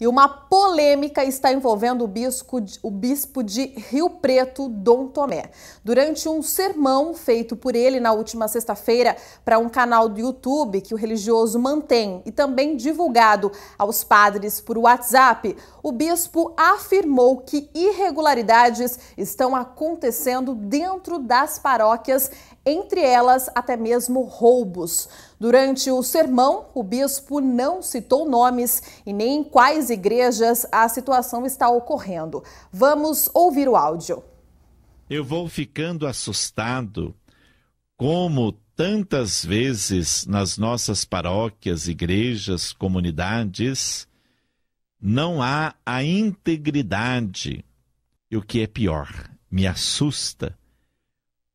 E uma polêmica está envolvendo o bispo, de, o bispo de Rio Preto, Dom Tomé. Durante um sermão feito por ele na última sexta-feira para um canal do YouTube que o religioso mantém e também divulgado aos padres por WhatsApp, o bispo afirmou que irregularidades estão acontecendo dentro das paróquias, entre elas até mesmo roubos. Durante o sermão, o bispo não citou nomes e nem quais mais igrejas a situação está ocorrendo. Vamos ouvir o áudio. Eu vou ficando assustado como tantas vezes nas nossas paróquias, igrejas, comunidades, não há a integridade. E o que é pior, me assusta.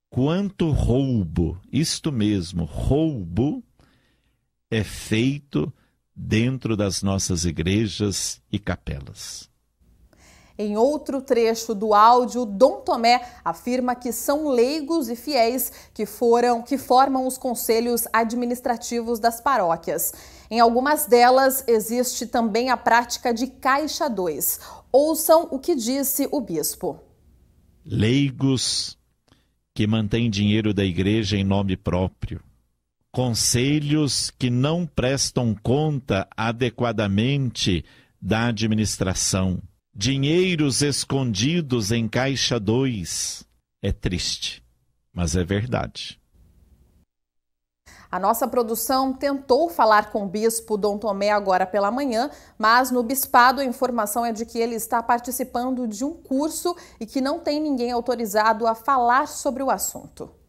Quanto roubo, isto mesmo, roubo é feito dentro das nossas igrejas e capelas. Em outro trecho do áudio, Dom Tomé afirma que são leigos e fiéis que foram que formam os conselhos administrativos das paróquias. Em algumas delas existe também a prática de caixa 2. Ouçam o que disse o bispo. Leigos que mantêm dinheiro da igreja em nome próprio conselhos que não prestam conta adequadamente da administração, dinheiros escondidos em caixa 2. É triste, mas é verdade. A nossa produção tentou falar com o bispo Dom Tomé agora pela manhã, mas no bispado a informação é de que ele está participando de um curso e que não tem ninguém autorizado a falar sobre o assunto.